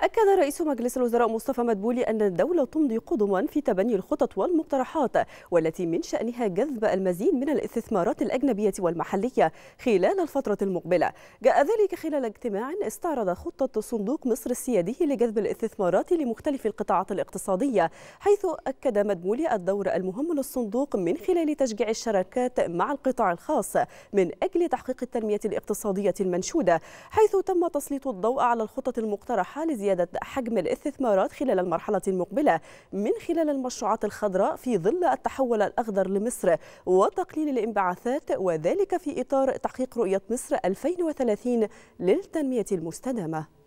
أكد رئيس مجلس الوزراء مصطفى مدبولي أن الدولة تمضي قدما في تبني الخطط والمقترحات والتي من شأنها جذب المزيد من الاستثمارات الأجنبية والمحلية خلال الفترة المقبلة جاء ذلك خلال اجتماع استعرض خطة صندوق مصر السيادي لجذب الاستثمارات لمختلف القطاعات الاقتصادية حيث أكد مدبولي الدور المهم للصندوق من خلال تشجيع الشراكات مع القطاع الخاص من أجل تحقيق التنمية الاقتصادية المنشودة حيث تم تسليط الضوء على الخطط المقترحة لزيادة زيادة حجم الاستثمارات خلال المرحلة المقبلة من خلال المشروعات الخضراء في ظل التحول الأخضر لمصر وتقليل الانبعاثات وذلك في إطار تحقيق رؤية مصر 2030 للتنمية المستدامة